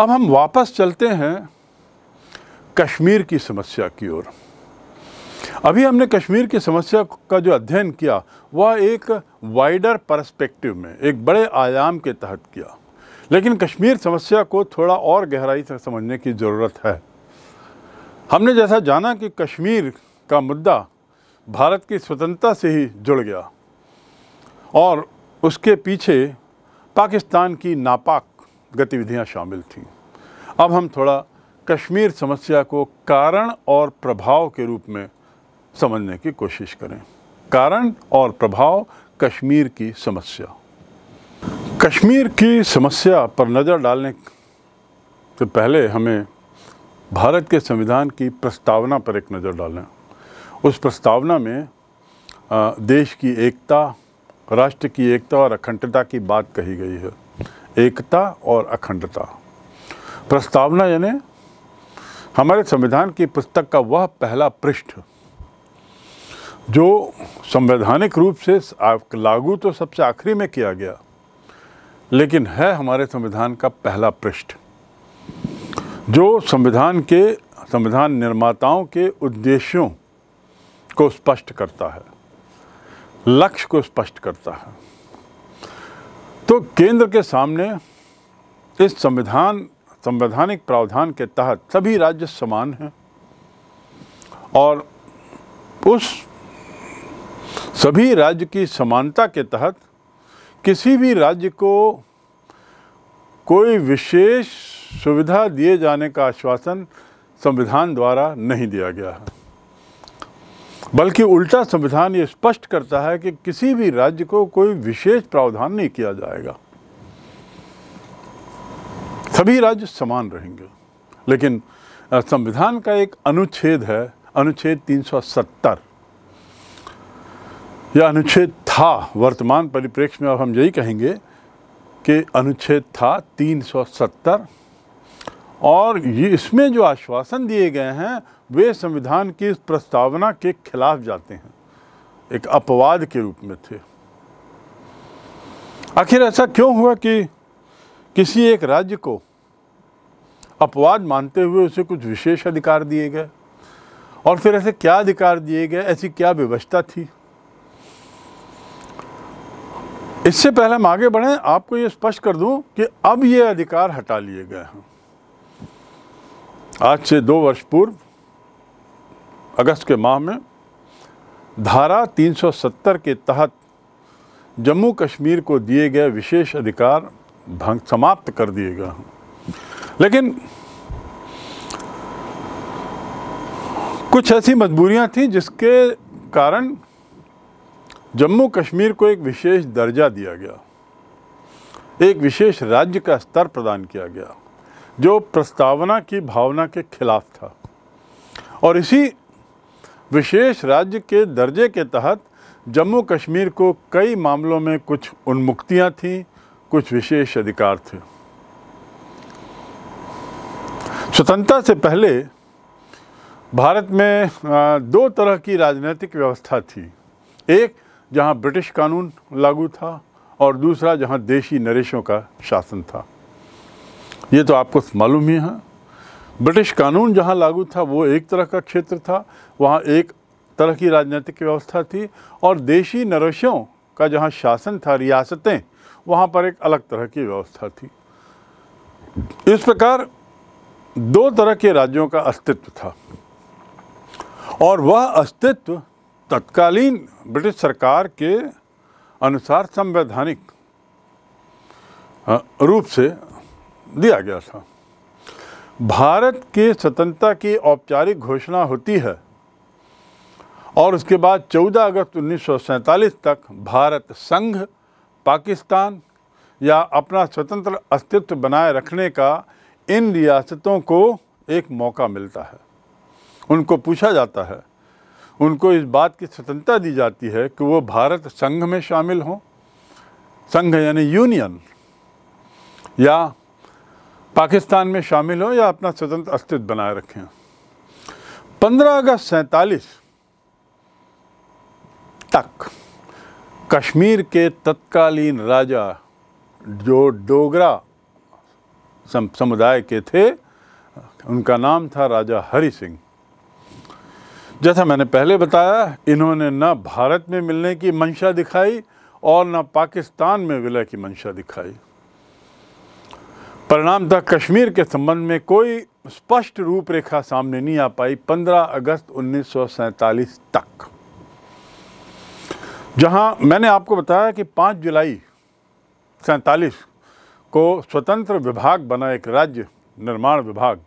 अब हम वापस चलते हैं कश्मीर की समस्या की ओर अभी हमने कश्मीर की समस्या का जो अध्ययन किया वह एक वाइडर पर्सपेक्टिव में एक बड़े आयाम के तहत किया लेकिन कश्मीर समस्या को थोड़ा और गहराई से समझने की ज़रूरत है हमने जैसा जाना कि कश्मीर का मुद्दा भारत की स्वतंत्रता से ही जुड़ गया और उसके पीछे पाकिस्तान की नापाक गतिविधियां शामिल थीं अब हम थोड़ा कश्मीर समस्या को कारण और प्रभाव के रूप में समझने की कोशिश करें कारण और प्रभाव कश्मीर की समस्या कश्मीर की समस्या पर नज़र डालने से पहले हमें भारत के संविधान की प्रस्तावना पर एक नज़र डालें उस प्रस्तावना में देश की एकता राष्ट्र की एकता और अखंडता की बात कही गई है एकता और अखंडता प्रस्तावना यानी हमारे संविधान की पुस्तक का वह पहला पृष्ठ जो संवैधानिक रूप से लागू तो सबसे आखिरी में किया गया लेकिन है हमारे संविधान का पहला पृष्ठ जो संविधान के संविधान निर्माताओं के उद्देश्यों को स्पष्ट करता है लक्ष्य को स्पष्ट करता है तो केंद्र के सामने इस संविधान संवैधानिक प्रावधान के तहत सभी राज्य समान हैं और उस सभी राज्य की समानता के तहत किसी भी राज्य को कोई विशेष सुविधा दिए जाने का आश्वासन संविधान द्वारा नहीं दिया गया है बल्कि उल्टा संविधान ये स्पष्ट करता है कि किसी भी राज्य को कोई विशेष प्रावधान नहीं किया जाएगा सभी राज्य समान रहेंगे लेकिन संविधान का एक अनुच्छेद है अनुच्छेद 370 यह अनुच्छेद था वर्तमान परिप्रेक्ष्य में अब हम यही कहेंगे कि अनुच्छेद था 370 और ये इसमें जो आश्वासन दिए गए हैं वे संविधान की इस प्रस्तावना के खिलाफ जाते हैं एक अपवाद के रूप में थे आखिर ऐसा क्यों हुआ कि किसी एक राज्य को अपवाद मानते हुए उसे कुछ विशेष अधिकार दिए गए और फिर ऐसे क्या अधिकार दिए गए ऐसी क्या व्यवस्था थी इससे पहले हम आगे बढ़ें आपको ये स्पष्ट कर दूं कि अब ये अधिकार हटा लिए गए हैं आज से दो वर्ष पूर्व अगस्त के माह में धारा 370 के तहत जम्मू कश्मीर को दिए गए विशेष अधिकार भंग समाप्त कर दिए गए हैं लेकिन कुछ ऐसी मजबूरियां थीं जिसके कारण जम्मू कश्मीर को एक विशेष दर्जा दिया गया एक विशेष राज्य का स्तर प्रदान किया गया जो प्रस्तावना की भावना के खिलाफ था और इसी विशेष राज्य के दर्जे के तहत जम्मू कश्मीर को कई मामलों में कुछ उन्मुक्तियां थीं कुछ विशेष अधिकार थे स्वतंत्रता से पहले भारत में दो तरह की राजनीतिक व्यवस्था थी एक जहां ब्रिटिश कानून लागू था और दूसरा जहां देशी नरेशों का शासन था ये तो आपको मालूम ही है ब्रिटिश कानून जहाँ लागू था वो एक तरह का क्षेत्र था वहाँ एक तरह की राजनीतिक व्यवस्था थी और देशी नरेशों का जहाँ शासन था रियासतें वहाँ पर एक अलग तरह की व्यवस्था थी इस प्रकार दो तरह के राज्यों का अस्तित्व था और वह अस्तित्व तत्कालीन ब्रिटिश सरकार के अनुसार संवैधानिक रूप से दिया गया था भारत के स्वतंत्रता की औपचारिक घोषणा होती है और उसके बाद 14 अगस्त उन्नीस तक भारत संघ पाकिस्तान या अपना स्वतंत्र अस्तित्व बनाए रखने का इन रियासतों को एक मौका मिलता है उनको पूछा जाता है उनको इस बात की स्वतंत्रता दी जाती है कि वो भारत संघ में शामिल हों संघ यानी यूनियन या पाकिस्तान में शामिल हों या अपना स्वतंत्र अस्तित्व बनाए रखें पंद्रह अगस्त सैतालीस तक कश्मीर के तत्कालीन राजा जो डोगरा समुदाय के थे उनका नाम था राजा हरि सिंह जैसा मैंने पहले बताया इन्होंने न भारत में मिलने की मंशा दिखाई और न पाकिस्तान में विलय की मंशा दिखाई परिणाम था कश्मीर के संबंध में कोई स्पष्ट रूपरेखा सामने नहीं आ पाई 15 अगस्त उन्नीस तक जहां मैंने आपको बताया कि 5 जुलाई सैतालीस को स्वतंत्र विभाग बना एक राज्य निर्माण विभाग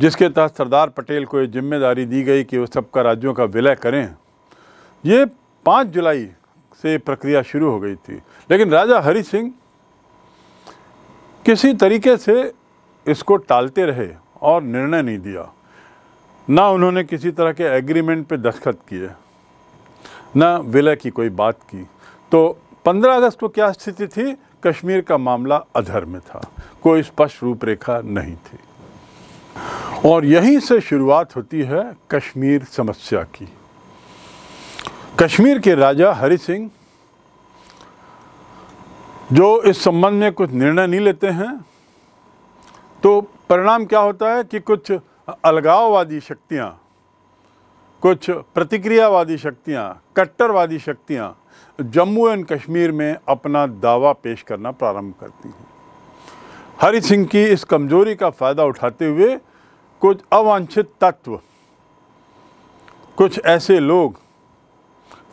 जिसके तहत सरदार पटेल को ये जिम्मेदारी दी गई कि वो सबका राज्यों का विलय करें ये 5 जुलाई से प्रक्रिया शुरू हो गई थी लेकिन राजा हरि सिंह किसी तरीके से इसको टालते रहे और निर्णय नहीं दिया ना उन्होंने किसी तरह के एग्रीमेंट पे दस्खत किए ना विलय की कोई बात की तो 15 अगस्त को क्या स्थिति थी कश्मीर का मामला अधर में था कोई स्पष्ट रूपरेखा नहीं थी और यहीं से शुरुआत होती है कश्मीर समस्या की कश्मीर के राजा हरि सिंह जो इस संबंध में कुछ निर्णय नहीं लेते हैं तो परिणाम क्या होता है कि कुछ अलगाववादी शक्तियाँ कुछ प्रतिक्रियावादी शक्तियाँ कट्टरवादी शक्तियाँ जम्मू एंड कश्मीर में अपना दावा पेश करना प्रारंभ करती हैं हरि सिंह की इस कमजोरी का फ़ायदा उठाते हुए कुछ अवांछित तत्व कुछ ऐसे लोग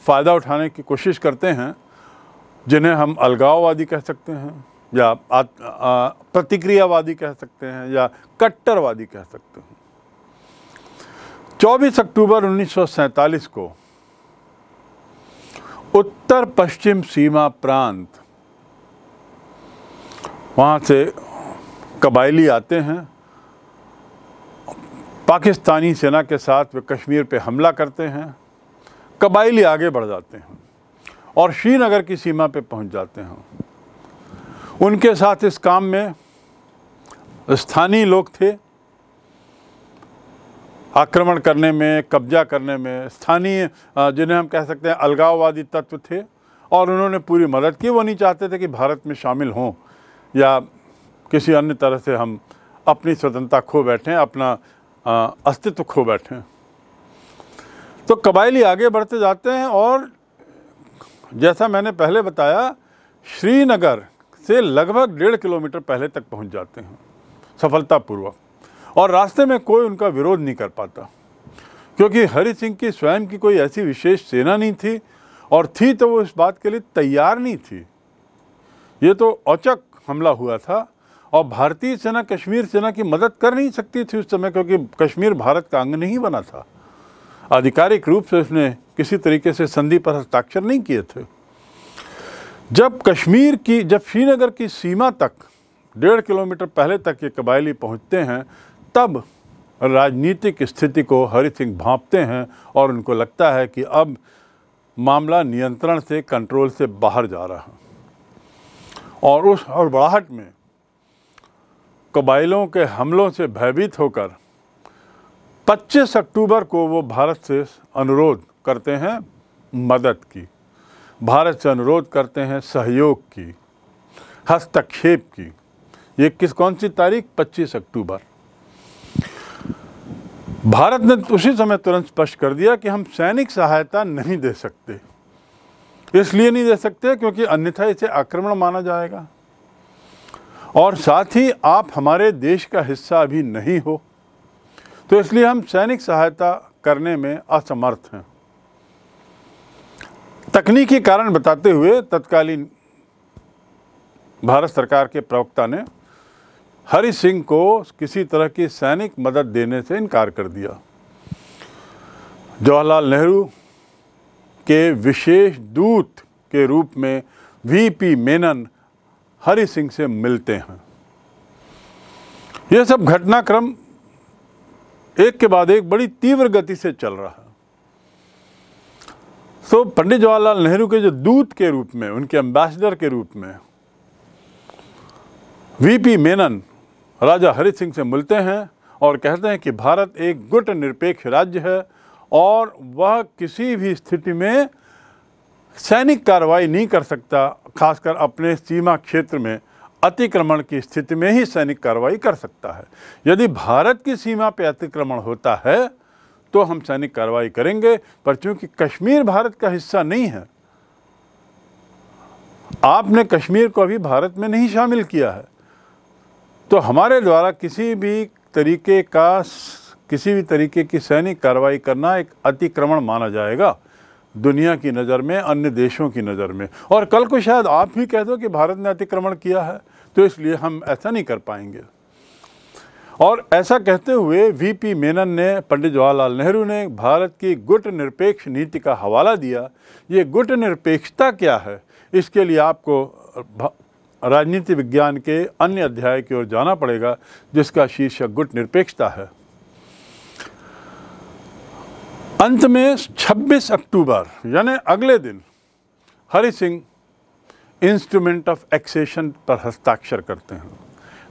फ़ायदा उठाने की कोशिश करते हैं जिन्हें हम अलगाववादी कह सकते हैं या प्रतिक्रियावादी कह सकते हैं या कट्टरवादी कह सकते हैं 24 अक्टूबर 1947 को उत्तर पश्चिम सीमा प्रांत वहाँ से कबायली आते हैं पाकिस्तानी सेना के साथ वे कश्मीर पे हमला करते हैं कबायली आगे बढ़ जाते हैं और श्रीनगर की सीमा पे पहुंच जाते हैं उनके साथ इस काम में स्थानीय लोग थे आक्रमण करने में कब्जा करने में स्थानीय जिन्हें हम कह सकते हैं अलगाववादी तत्व थे और उन्होंने पूरी मदद की वो नहीं चाहते थे कि भारत में शामिल हों या किसी अन्य तरह से हम अपनी स्वतंत्रता खो बैठें अपना अस्तित्व खो बैठें तो कबायली आगे बढ़ते जाते हैं और जैसा मैंने पहले बताया श्रीनगर से लगभग डेढ़ किलोमीटर पहले तक पहुंच जाते हैं सफलतापूर्वक और रास्ते में कोई उनका विरोध नहीं कर पाता क्योंकि हरि सिंह की स्वयं की कोई ऐसी विशेष सेना नहीं थी और थी तो वो इस बात के लिए तैयार नहीं थी ये तो औचक हमला हुआ था और भारतीय सेना कश्मीर सेना की मदद कर नहीं सकती थी उस समय क्योंकि कश्मीर भारत का अंग नहीं बना था आधिकारिक रूप से उसने किसी तरीके से संधि पर हस्ताक्षर नहीं किए थे जब कश्मीर की जब श्रीनगर की सीमा तक डेढ़ किलोमीटर पहले तक ये कबायली पहुंचते हैं तब राजनीतिक स्थिति को हरि सिंह भाँपते हैं और उनको लगता है कि अब मामला नियंत्रण से कंट्रोल से बाहर जा रहा है और उस हड़बड़ाहट में कबाइलों के हमलों से भयभीत होकर 25 अक्टूबर को वो भारत से अनुरोध करते हैं मदद की भारत से अनुरोध करते हैं सहयोग की हस्तक्षेप की ये किस कौन सी तारीख 25 अक्टूबर भारत ने उसी समय तुरंत स्पष्ट कर दिया कि हम सैनिक सहायता नहीं दे सकते इसलिए नहीं दे सकते क्योंकि अन्यथा इसे आक्रमण माना जाएगा और साथ ही आप हमारे देश का हिस्सा अभी नहीं हो तो इसलिए हम सैनिक सहायता करने में असमर्थ हैं तकनीकी कारण बताते हुए तत्कालीन भारत सरकार के प्रवक्ता ने हरि सिंह को किसी तरह की सैनिक मदद देने से इनकार कर दिया जवाहरलाल नेहरू के विशेष दूत के रूप में वीपी मेनन हरि सिंह से मिलते हैं यह सब घटनाक्रम एक के बाद एक बड़ी तीव्र गति से चल रहा है सो so, पंडित जवाहरलाल नेहरू के जो दूत के रूप में उनके एम्बेसडर के रूप में वीपी मेनन राजा हरि सिंह से मिलते हैं और कहते हैं कि भारत एक गुट निरपेक्ष राज्य है और वह किसी भी स्थिति में सैनिक कार्रवाई नहीं कर सकता खासकर अपने सीमा क्षेत्र में अतिक्रमण की स्थिति में ही सैनिक कार्रवाई कर सकता है यदि भारत की सीमा पर अतिक्रमण होता है तो हम सैनिक कार्रवाई करेंगे पर चूंकि कश्मीर भारत का हिस्सा नहीं है आपने कश्मीर को अभी भारत में नहीं शामिल किया है तो हमारे द्वारा किसी भी तरीके का किसी भी तरीके की सैनिक कार्रवाई करना एक अतिक्रमण माना जाएगा दुनिया की नज़र में अन्य देशों की नज़र में और कल को शायद आप ही कह दो कि भारत ने अतिक्रमण किया है तो इसलिए हम ऐसा नहीं कर पाएंगे और ऐसा कहते हुए वीपी मेनन ने पंडित जवाहरलाल नेहरू ने भारत की गुट निरपेक्ष नीति का हवाला दिया ये गुट निरपेक्षता क्या है इसके लिए आपको राजनीति विज्ञान के अन्य अध्याय की ओर जाना पड़ेगा जिसका शीर्षक गुट निरपेक्षता है अंत में 26 अक्टूबर यानी अगले दिन Hari Singh instrument of accession पर हस्ताक्षर करते हैं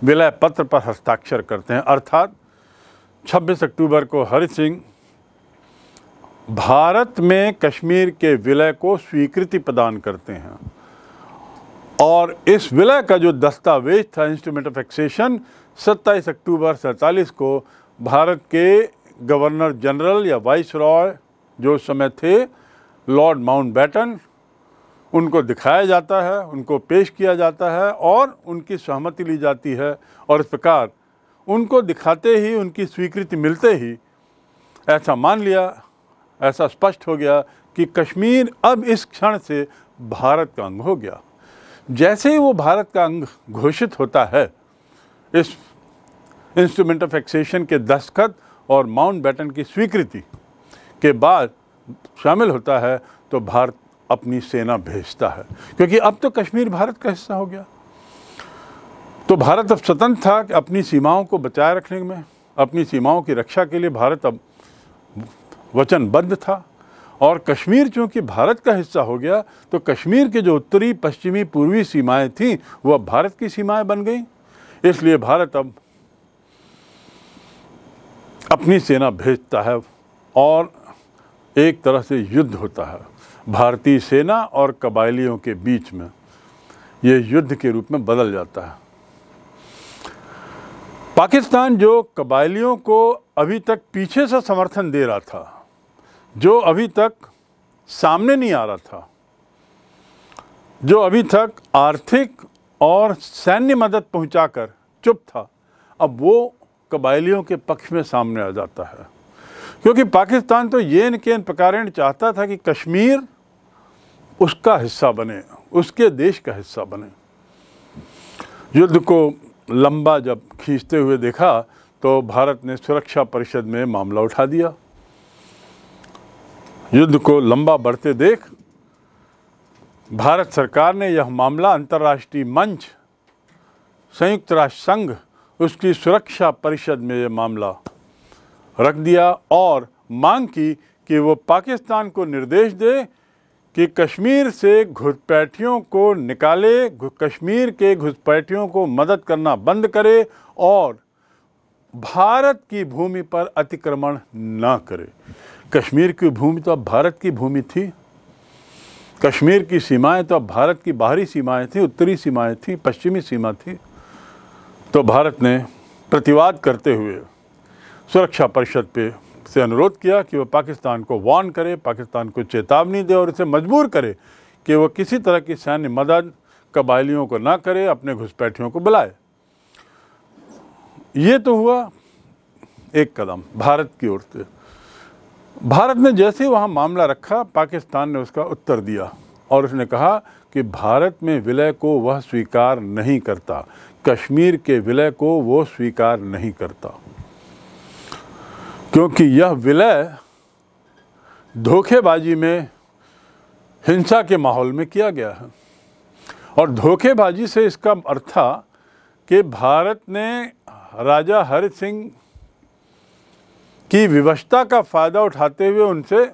विलय पत्र पर हस्ताक्षर करते हैं अर्थात 26 अक्टूबर को हरि सिंह भारत में कश्मीर के विलय को स्वीकृति प्रदान करते हैं और इस विलय का जो दस्तावेज था इंस्ट्रूमेंट ऑफ एक्सेशन 27 अक्टूबर सैंतालीस को भारत के गवर्नर जनरल या वाइस रॉय जो उस समय थे लॉर्ड माउंट बैटन उनको दिखाया जाता है उनको पेश किया जाता है और उनकी सहमति ली जाती है और इस प्रकार उनको दिखाते ही उनकी स्वीकृति मिलते ही ऐसा मान लिया ऐसा स्पष्ट हो गया कि कश्मीर अब इस क्षण से भारत का अंग हो गया जैसे ही वो भारत का अंग घोषित होता है इस इंस्ट्रूमेंट ऑफ एक्सेशन के दस्तखत और माउंट बैटन की स्वीकृति के बाद शामिल होता है तो भारत अपनी सेना भेजता है क्योंकि अब तो कश्मीर भारत का हिस्सा हो गया तो भारत अब स्वतंत्र था कि अपनी सीमाओं को बचाए रखने में अपनी सीमाओं की रक्षा के लिए भारत अब वचनबद्ध था और कश्मीर चूंकि भारत का हिस्सा हो गया तो कश्मीर के जो उत्तरी पश्चिमी पूर्वी सीमाएं थीं वो अब भारत की सीमाएं बन गई इसलिए भारत अब अपनी सेना भेजता है और एक तरह से युद्ध होता है भारतीय सेना और कबायलियों के बीच में ये युद्ध के रूप में बदल जाता है पाकिस्तान जो कबायलियों को अभी तक पीछे से समर्थन दे रहा था जो अभी तक सामने नहीं आ रहा था जो अभी तक आर्थिक और सैन्य मदद पहुंचाकर चुप था अब वो कबायलियों के पक्ष में सामने आ जाता है क्योंकि पाकिस्तान तो न के प्रकारेण चाहता था कि कश्मीर उसका हिस्सा बने उसके देश का हिस्सा बने युद्ध को लंबा जब खींचते हुए देखा तो भारत ने सुरक्षा परिषद में मामला उठा दिया युद्ध को लंबा बढ़ते देख भारत सरकार ने यह मामला अंतर्राष्ट्रीय मंच संयुक्त राष्ट्र संघ उसकी सुरक्षा परिषद में यह मामला रख दिया और मांग की कि वो पाकिस्तान को निर्देश दे कि कश्मीर से घुसपैठियों को निकाले कश्मीर के घुसपैठियों को मदद करना बंद करे और भारत की भूमि पर अतिक्रमण ना करे कश्मीर की भूमि तो अब भारत की भूमि थी कश्मीर की सीमाएं तो अब भारत की बाहरी सीमाएं थी उत्तरी सीमाएं थी पश्चिमी सीमा थी तो भारत ने प्रतिवाद करते हुए सुरक्षा परिषद पे से अनुरोध किया कि वह पाकिस्तान को वार्न करे पाकिस्तान को चेतावनी दे और इसे मजबूर करे कि वह किसी तरह की सैन्य मदद कबायलियों को ना करे अपने घुसपैठियों को बुलाए ये तो हुआ एक कदम भारत की ओर से भारत ने जैसे वहाँ मामला रखा पाकिस्तान ने उसका उत्तर दिया और उसने कहा कि भारत में विलय को वह स्वीकार नहीं करता कश्मीर के विलय को वो स्वीकार नहीं करता क्योंकि यह विलय धोखेबाजी में हिंसा के माहौल में किया गया है और धोखेबाजी से इसका अर्थ था कि भारत ने राजा हर सिंह की विवशता का फ़ायदा उठाते हुए उनसे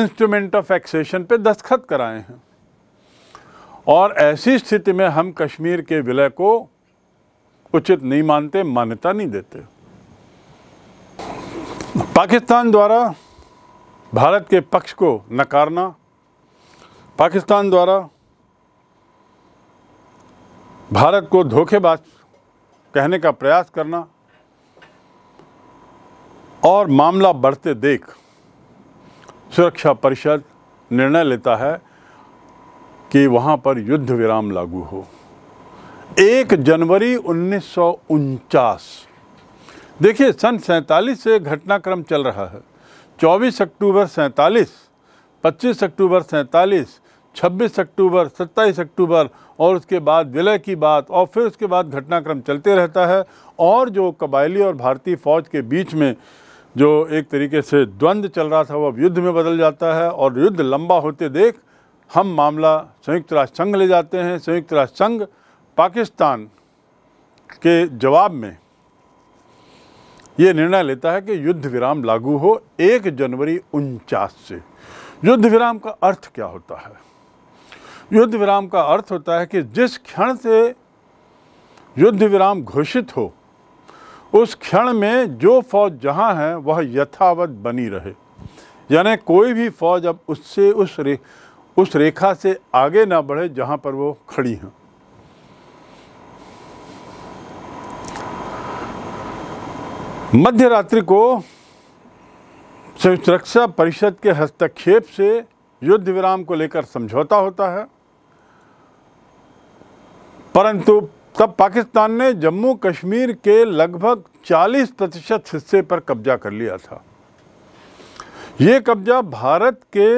इंस्ट्रूमेंट ऑफ एक्सेशन पे दस्तखत कराए हैं और ऐसी स्थिति में हम कश्मीर के विलय को उचित नहीं मानते मान्यता नहीं देते पाकिस्तान द्वारा भारत के पक्ष को नकारना पाकिस्तान द्वारा भारत को धोखेबाज कहने का प्रयास करना और मामला बढ़ते देख सुरक्षा परिषद निर्णय लेता है कि वहाँ पर युद्ध विराम लागू हो एक जनवरी उन्नीस देखिए सन सैंतालीस से घटनाक्रम चल रहा है 24 अक्टूबर सैंतालीस 25 अक्टूबर सैंतालीस 26 अक्टूबर 27 अक्टूबर और उसके बाद विलय की बात और फिर उसके बाद घटनाक्रम चलते रहता है और जो कबायली और भारतीय फ़ौज के बीच में जो एक तरीके से द्वंद्व चल रहा था वो युद्ध में बदल जाता है और युद्ध लंबा होते देख हम मामला संयुक्त राष्ट्र संघ ले जाते हैं संयुक्त राष्ट्र संघ पाकिस्तान के जवाब में ये निर्णय लेता है कि युद्ध विराम लागू हो एक जनवरी उनचास से युद्ध विराम का अर्थ क्या होता है युद्ध विराम का अर्थ होता है कि जिस क्षण से युद्ध विराम घोषित हो उस क्षण में जो फौज जहां है वह यथावत बनी रहे यानी कोई भी फौज अब उससे उस रे उस रेखा से आगे ना बढ़े जहां पर वो खड़ी हैं मध्य रात्रि को संयुक्त रक्षा परिषद के हस्तक्षेप से युद्ध विराम को लेकर समझौता होता है परंतु तब पाकिस्तान ने जम्मू कश्मीर के लगभग 40 प्रतिशत हिस्से पर कब्जा कर लिया था ये कब्जा भारत के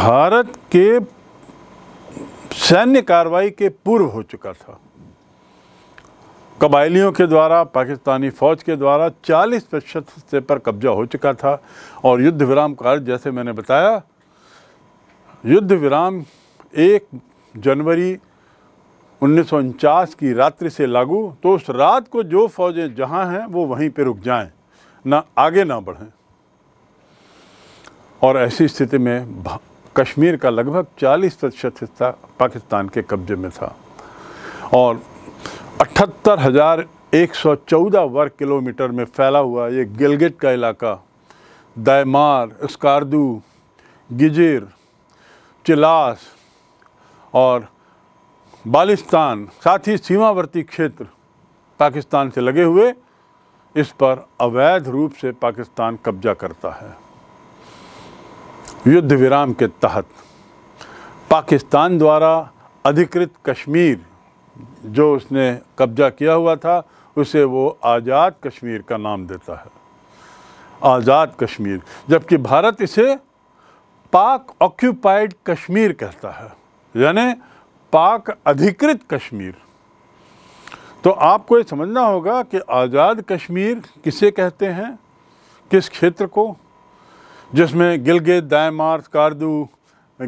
भारत के सैन्य कार्रवाई के पूर्व हो चुका था कबायलियों के द्वारा पाकिस्तानी फ़ौज के द्वारा 40 प्रतिशत हिस्से पर कब्जा हो चुका था और युद्ध विराम कार्य जैसे मैंने बताया युद्ध विराम एक जनवरी उन्नीस की रात्रि से लागू तो उस रात को जो फ़ौजें जहां हैं वो वहीं पर रुक जाएं ना आगे ना बढ़ें और ऐसी स्थिति में कश्मीर का लगभग 40 प्रतिशत हिस्सा पाकिस्तान के कब्जे में था और अठहत्तर हज़ार एक सौ चौदह वर्ग किलोमीटर में फैला हुआ ये गिलगिट का इलाका दैमार स्कारदू गिजिर चिलास और बालिस्तान साथ ही सीमावर्ती क्षेत्र पाकिस्तान से लगे हुए इस पर अवैध रूप से पाकिस्तान कब्जा करता है युद्ध विराम के तहत पाकिस्तान द्वारा अधिकृत कश्मीर जो उसने कब्जा किया हुआ था उसे वो आज़ाद कश्मीर का नाम देता है आज़ाद कश्मीर जबकि भारत इसे पाक ऑक्यूपाइड कश्मीर कहता है यानी पाक अधिकृत कश्मीर तो आपको ये समझना होगा कि आज़ाद कश्मीर किसे कहते हैं किस क्षेत्र को जिसमें गिलगित दायमार्स कारदू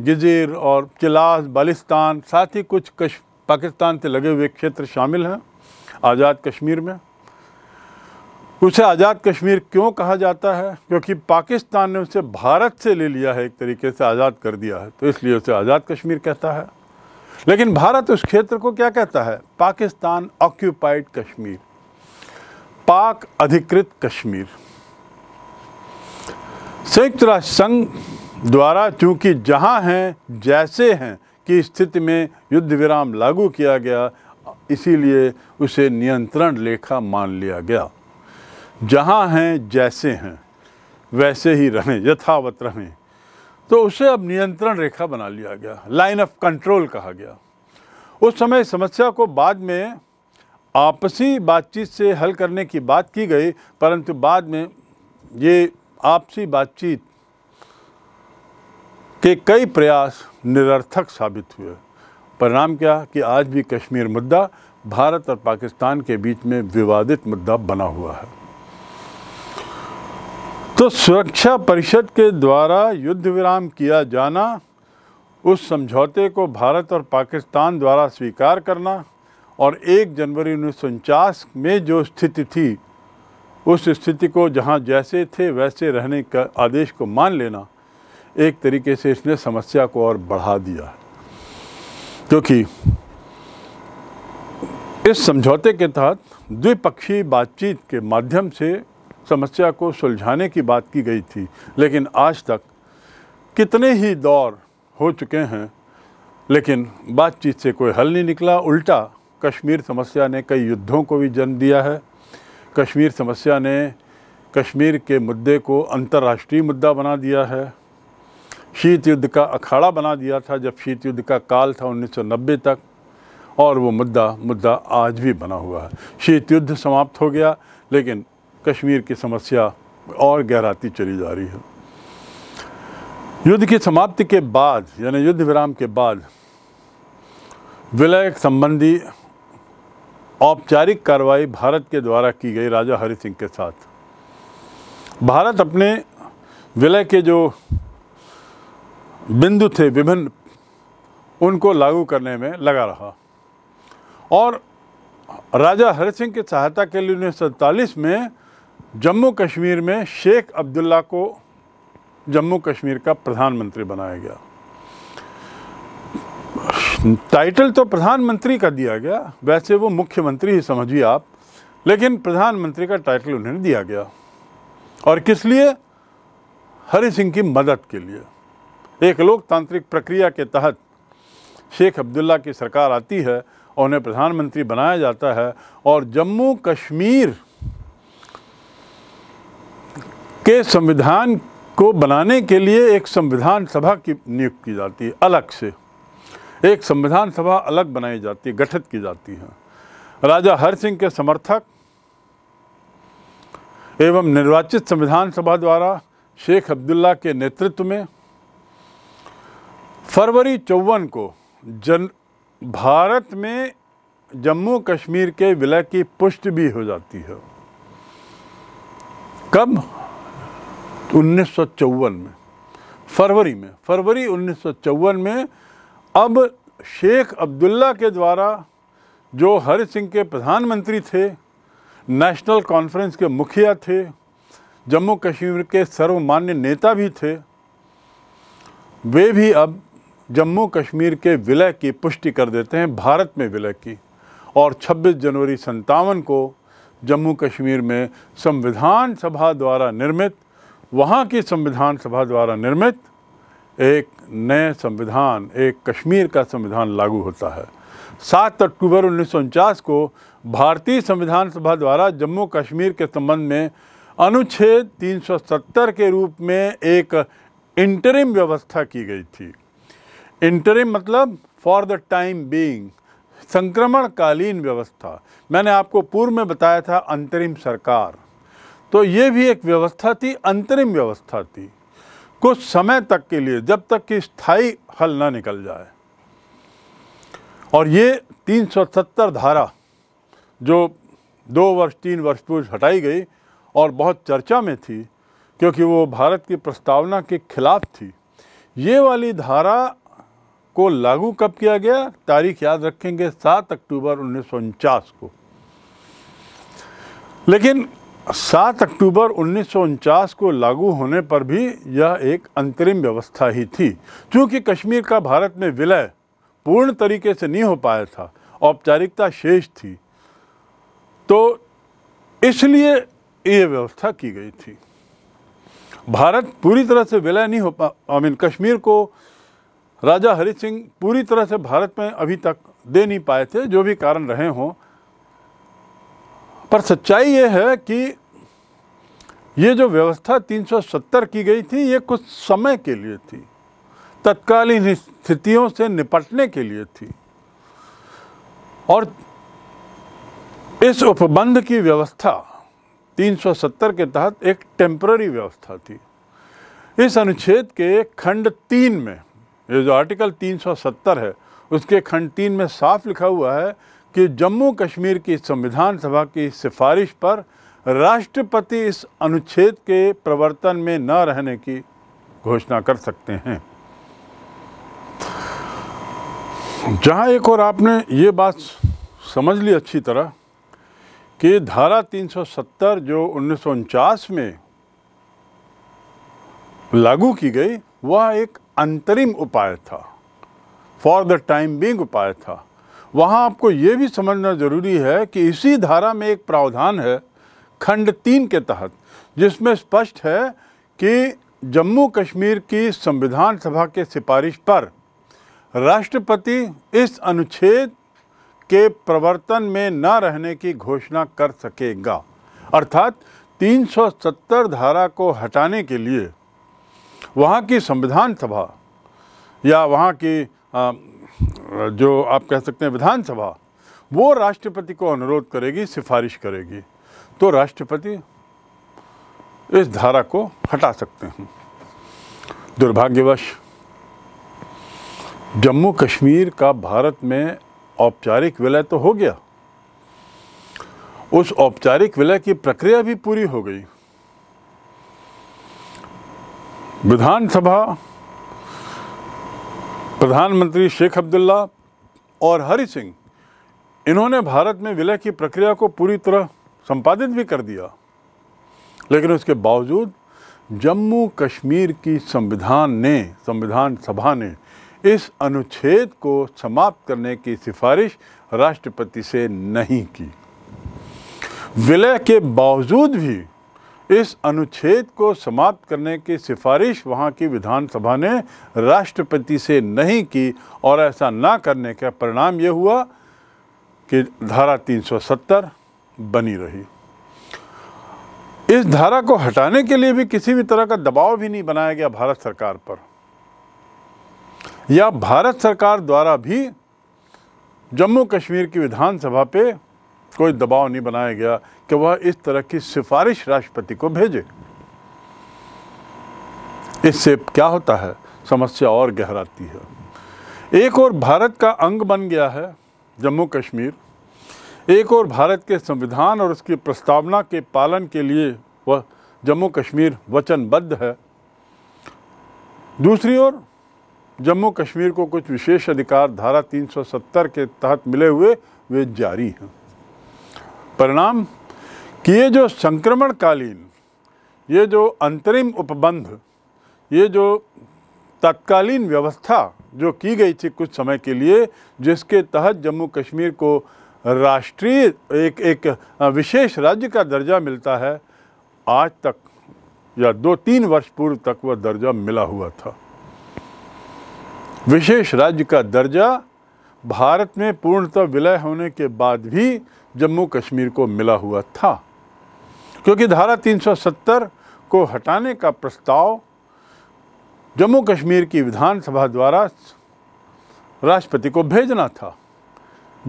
गिजिर और चिलास बालिस्तान साथ ही कुछ कश पाकिस्तान से लगे हुए क्षेत्र शामिल हैं आज़ाद कश्मीर में उसे आज़ाद कश्मीर क्यों कहा जाता है क्योंकि पाकिस्तान ने उसे भारत से ले लिया है एक तरीके से आज़ाद कर दिया है तो इसलिए उसे आज़ाद कश्मीर कहता है लेकिन भारत उस क्षेत्र को क्या कहता है पाकिस्तान ऑक्यूपाइड कश्मीर पाक अधिकृत कश्मीर संयुक्त राष्ट्र संघ द्वारा चूंकि जहां हैं जैसे हैं की स्थिति में युद्ध विराम लागू किया गया इसीलिए उसे नियंत्रण रेखा मान लिया गया जहाँ हैं जैसे हैं वैसे ही रहें यथावत रहें तो उसे अब नियंत्रण रेखा बना लिया गया लाइन ऑफ कंट्रोल कहा गया उस समय समस्या को बाद में आपसी बातचीत से हल करने की बात की गई परंतु बाद में ये आपसी बातचीत के कई प्रयास निरर्थक साबित हुए परिणाम क्या कि आज भी कश्मीर मुद्दा भारत और पाकिस्तान के बीच में विवादित मुद्दा बना हुआ है तो सुरक्षा परिषद के द्वारा युद्ध विराम किया जाना उस समझौते को भारत और पाकिस्तान द्वारा स्वीकार करना और 1 जनवरी उन्नीस में जो स्थिति थी उस स्थिति को जहां जैसे थे वैसे रहने का आदेश को मान लेना एक तरीके से इसने समस्या को और बढ़ा दिया क्योंकि इस समझौते के तहत द्विपक्षीय बातचीत के माध्यम से समस्या को सुलझाने की बात की गई थी लेकिन आज तक कितने ही दौर हो चुके हैं लेकिन बातचीत से कोई हल नहीं निकला उल्टा कश्मीर समस्या ने कई युद्धों को भी जन्म दिया है कश्मीर समस्या ने कश्मीर के मुद्दे को अंतर्राष्ट्रीय मुद्दा बना दिया है शीत युद्ध का अखाड़ा बना दिया था जब शीत युद्ध का काल था 1990 तक और वो मुद्दा मुद्दा आज भी बना हुआ है शीत युद्ध समाप्त हो गया लेकिन कश्मीर की समस्या और गहराती चली जा रही है युद्ध की समाप्ति के बाद यानी युद्ध विराम के बाद विलय संबंधी औपचारिक कार्रवाई भारत के द्वारा की गई राजा हरि सिंह के साथ भारत अपने विलय के जो बिंदु थे विभिन्न उनको लागू करने में लगा रहा और राजा हरि सिंह की सहायता के लिए उन्नीस सैतालीस में जम्मू कश्मीर में शेख अब्दुल्ला को जम्मू कश्मीर का प्रधानमंत्री बनाया गया टाइटल तो प्रधानमंत्री का दिया गया वैसे वो मुख्यमंत्री ही समझिए आप लेकिन प्रधानमंत्री का टाइटल उन्हें दिया गया और किस लिए हरि सिंह की मदद के लिए एक लोकतांत्रिक प्रक्रिया के तहत शेख अब्दुल्ला की सरकार आती है और उन्हें प्रधानमंत्री बनाया जाता है और जम्मू कश्मीर के संविधान को बनाने के लिए एक संविधान सभा की नियुक्त की जाती है अलग से एक संविधान सभा अलग बनाई जाती है गठित की जाती है राजा हर सिंह के समर्थक एवं निर्वाचित संविधान सभा द्वारा शेख अब्दुल्ला के नेतृत्व में फरवरी चौवन को जन भारत में जम्मू कश्मीर के विलय की पुष्टि भी हो जाती है कब उन्नीस में फरवरी में फरवरी उन्नीस में अब शेख अब्दुल्ला के द्वारा जो हरि सिंह के प्रधानमंत्री थे नेशनल कॉन्फ्रेंस के मुखिया थे जम्मू कश्मीर के सर्वमान्य नेता भी थे वे भी अब जम्मू कश्मीर के विलय की पुष्टि कर देते हैं भारत में विलय की और 26 जनवरी संतावन को जम्मू कश्मीर में संविधान सभा द्वारा निर्मित वहाँ की संविधान सभा द्वारा निर्मित एक नए संविधान एक कश्मीर का संविधान लागू होता है सात अक्टूबर उन्नीस को भारतीय संविधान सभा द्वारा जम्मू कश्मीर के संबंध में अनुच्छेद 370 के रूप में एक इंटरिम व्यवस्था की गई थी इंटरिम मतलब फॉर द टाइम बीइंग संक्रमणकालीन व्यवस्था मैंने आपको पूर्व में बताया था अंतरिम सरकार तो ये भी एक व्यवस्था थी अंतरिम व्यवस्था थी कुछ समय तक के लिए जब तक कि स्थायी हल ना निकल जाए और ये 370 धारा जो दो वर्ष तीन वर्ष पूर्व हटाई गई और बहुत चर्चा में थी क्योंकि वो भारत की प्रस्तावना के खिलाफ थी ये वाली धारा को लागू कब किया गया तारीख याद रखेंगे सात अक्टूबर उन्नीस को लेकिन सात अक्टूबर उन्नीस को लागू होने पर भी यह एक अंतरिम व्यवस्था ही थी क्योंकि कश्मीर का भारत में विलय पूर्ण तरीके से नहीं हो पाया था औपचारिकता शेष थी तो इसलिए यह व्यवस्था की गई थी भारत पूरी तरह से विलय नहीं हो पा आई मीन कश्मीर को राजा हरि सिंह पूरी तरह से भारत में अभी तक दे नहीं पाए थे जो भी कारण रहे हों पर सच्चाई ये है कि ये जो व्यवस्था 370 की गई थी ये कुछ समय के लिए थी तत्कालीन स्थितियों से निपटने के लिए थी और इस उपबंध की व्यवस्था 370 के तहत एक टेम्प्ररी व्यवस्था थी इस अनुच्छेद के खंड तीन में ये जो आर्टिकल 370 है उसके खंड तीन में साफ लिखा हुआ है कि जम्मू कश्मीर की संविधान सभा की सिफारिश पर राष्ट्रपति इस अनुच्छेद के प्रवर्तन में न रहने की घोषणा कर सकते हैं जहां एक और आपने ये बात समझ ली अच्छी तरह कि धारा 370 जो उन्नीस में लागू की गई वह एक अंतरिम उपाय था फॉर द टाइम बींग उपाय था वहाँ आपको ये भी समझना ज़रूरी है कि इसी धारा में एक प्रावधान है खंड तीन के तहत जिसमें स्पष्ट है कि जम्मू कश्मीर की संविधान सभा के सिफारिश पर राष्ट्रपति इस अनुच्छेद के प्रवर्तन में न रहने की घोषणा कर सकेगा अर्थात 370 धारा को हटाने के लिए वहाँ की संविधान सभा या वहाँ की जो आप कह सकते हैं विधानसभा वो राष्ट्रपति को अनुरोध करेगी सिफारिश करेगी तो राष्ट्रपति इस धारा को हटा सकते हैं दुर्भाग्यवश जम्मू कश्मीर का भारत में औपचारिक विलय तो हो गया उस औपचारिक विलय की प्रक्रिया भी पूरी हो गई विधानसभा प्रधानमंत्री शेख अब्दुल्ला और हरि सिंह इन्होंने भारत में विलय की प्रक्रिया को पूरी तरह संपादित भी कर दिया लेकिन उसके बावजूद जम्मू कश्मीर की संविधान ने संविधान सभा ने इस अनुच्छेद को समाप्त करने की सिफारिश राष्ट्रपति से नहीं की विलय के बावजूद भी इस अनुच्छेद को समाप्त करने की सिफारिश वहाँ की विधानसभा ने राष्ट्रपति से नहीं की और ऐसा ना करने का परिणाम ये हुआ कि धारा 370 बनी रही इस धारा को हटाने के लिए भी किसी भी तरह का दबाव भी नहीं बनाया गया भारत सरकार पर या भारत सरकार द्वारा भी जम्मू कश्मीर की विधानसभा पे कोई दबाव नहीं बनाया गया कि वह इस तरह की सिफारिश राष्ट्रपति को भेजे इससे क्या होता है समस्या और गहराती है एक और भारत का अंग बन गया है जम्मू कश्मीर एक और भारत के संविधान और उसकी प्रस्तावना के पालन के लिए वह जम्मू कश्मीर वचनबद्ध है दूसरी ओर जम्मू कश्मीर को कुछ विशेष अधिकार धारा 370 के तहत मिले हुए वे जारी हैं परिणाम कि ये जो संक्रमणकालीन ये जो अंतरिम उपबंध ये जो तत्कालीन व्यवस्था जो की गई थी कुछ समय के लिए जिसके तहत जम्मू कश्मीर को राष्ट्रीय एक एक विशेष राज्य का दर्जा मिलता है आज तक या दो तीन वर्ष पूर्व तक वह दर्जा मिला हुआ था विशेष राज्य का दर्जा भारत में पूर्णतः विलय होने के बाद भी जम्मू कश्मीर को मिला हुआ था क्योंकि धारा 370 को हटाने का प्रस्ताव जम्मू कश्मीर की विधानसभा द्वारा राष्ट्रपति को भेजना था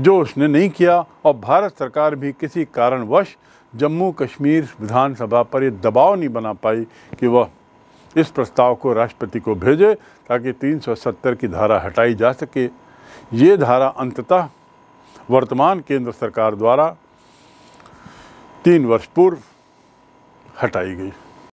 जो उसने नहीं किया और भारत सरकार भी किसी कारणवश जम्मू कश्मीर विधानसभा पर यह दबाव नहीं बना पाई कि वह इस प्रस्ताव को राष्ट्रपति को भेजे ताकि 370 की धारा हटाई जा सके ये धारा अंततः वर्तमान केंद्र सरकार द्वारा तीन वर्ष पूर्व हटाई गई